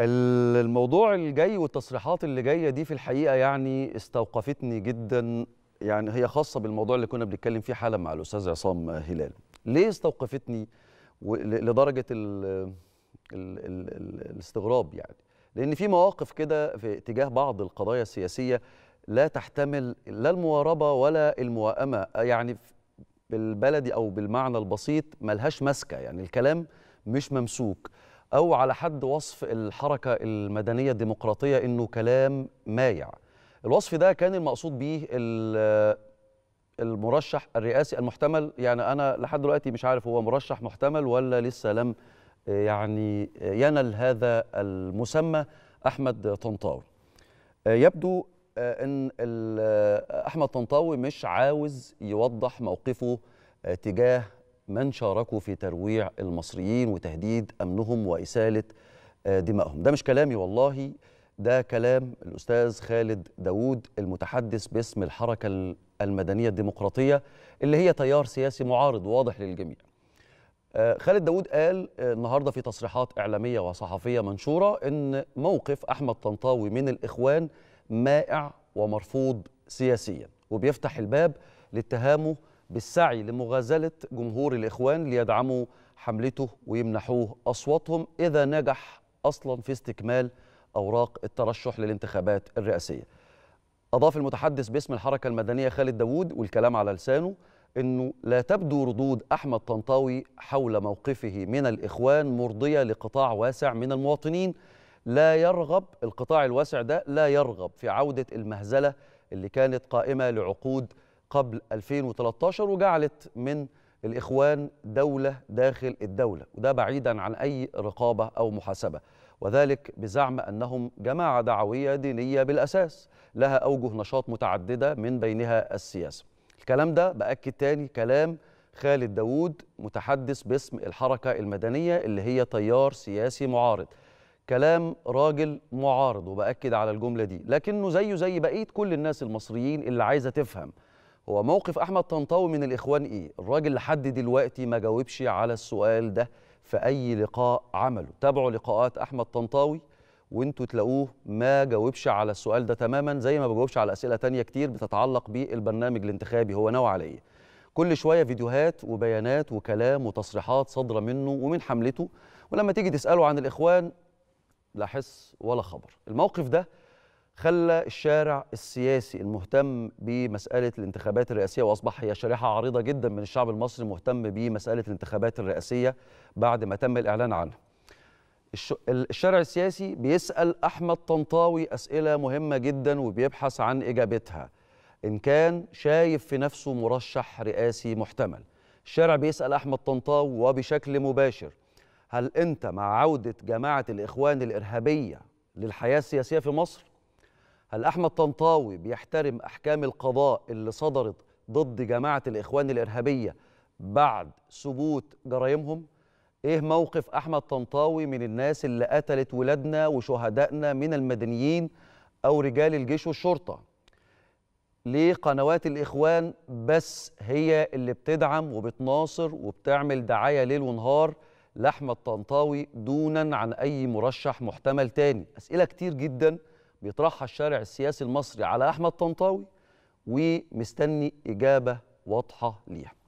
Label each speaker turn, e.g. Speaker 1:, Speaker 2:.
Speaker 1: الموضوع الجاي والتصريحات اللي جايه دي في الحقيقه يعني استوقفتني جدا يعني هي خاصه بالموضوع اللي كنا بنتكلم فيه حالا مع الاستاذ عصام هلال ليه استوقفتني لدرجه الـ الـ الـ الاستغراب يعني لان في مواقف كده في اتجاه بعض القضايا السياسيه لا تحتمل لا المواربه ولا الموائمه يعني بالبلدي او بالمعنى البسيط ملهاش ماسكه يعني الكلام مش ممسوك أو على حد وصف الحركة المدنية الديمقراطية إنه كلام مايع الوصف ده كان المقصود به المرشح الرئاسي المحتمل يعني أنا لحد دلوقتي مش عارف هو مرشح محتمل ولا لسه لم يعني ينل هذا المسمى أحمد طنطاوي يبدو أن أحمد طنطاوي مش عاوز يوضح موقفه تجاه من شاركوا في ترويع المصريين وتهديد امنهم واساله آه، دمائهم ده مش كلامي والله ده كلام الاستاذ خالد داوود المتحدث باسم الحركه المدنيه الديمقراطيه اللي هي تيار سياسي معارض واضح للجميع آه، خالد داوود قال آه، النهارده في تصريحات اعلاميه وصحفيه منشوره ان موقف احمد طنطاوي من الاخوان مائع ومرفوض سياسيا وبيفتح الباب لاتهامه بالسعي لمغازلة جمهور الإخوان ليدعموا حملته ويمنحوه أصواتهم إذا نجح أصلا في استكمال أوراق الترشح للانتخابات الرئاسية أضاف المتحدث باسم الحركة المدنية خالد داوود والكلام على لسانه أنه لا تبدو ردود أحمد طنطاوي حول موقفه من الإخوان مرضية لقطاع واسع من المواطنين لا يرغب القطاع الواسع ده لا يرغب في عودة المهزلة اللي كانت قائمة لعقود قبل 2013 وجعلت من الإخوان دولة داخل الدولة وده بعيدا عن أي رقابة أو محاسبة وذلك بزعم أنهم جماعة دعوية دينية بالأساس لها أوجه نشاط متعددة من بينها السياسة الكلام ده بأكد تاني كلام خالد داوود متحدث باسم الحركة المدنية اللي هي تيار سياسي معارض كلام راجل معارض وبأكد على الجملة دي لكنه زيه زي بقية كل الناس المصريين اللي عايزة تفهم هو موقف احمد طنطاوي من الاخوان ايه الراجل لحد دلوقتي ما جاوبش على السؤال ده في اي لقاء عمله تابعوا لقاءات احمد طنطاوي وانتوا تلاقوه ما جاوبش على السؤال ده تماما زي ما بجاوبش على اسئله تانية كتير بتتعلق بالبرنامج الانتخابي هو نوع عليه كل شويه فيديوهات وبيانات وكلام وتصريحات صادره منه ومن حملته ولما تيجي تساله عن الاخوان لا حس ولا خبر الموقف ده خلى الشارع السياسي المهتم بمسألة الانتخابات الرئاسية وأصبح هي شريحة عريضة جدا من الشعب المصري مهتم بمسألة الانتخابات الرئاسية بعد ما تم الإعلان عنها الشارع السياسي بيسأل أحمد طنطاوي أسئلة مهمة جدا وبيبحث عن إجابتها إن كان شايف في نفسه مرشح رئاسي محتمل الشارع بيسأل أحمد طنطاوي وبشكل مباشر هل أنت مع عودة جماعة الإخوان الإرهابية للحياة السياسية في مصر؟ هل أحمد طنطاوي بيحترم أحكام القضاء اللي صدرت ضد جماعة الإخوان الإرهابية بعد ثبوت جرائمهم؟ إيه موقف أحمد طنطاوي من الناس اللي قتلت ولادنا وشهدائنا من المدنيين أو رجال الجيش والشرطة؟ ليه قنوات الإخوان بس هي اللي بتدعم وبتناصر وبتعمل دعاية ليل ونهار لأحمد طنطاوي دونا عن أي مرشح محتمل تاني؟ أسئلة كتير جداً بيطرحها الشارع السياسي المصري على احمد طنطاوي ومستني اجابه واضحه ليها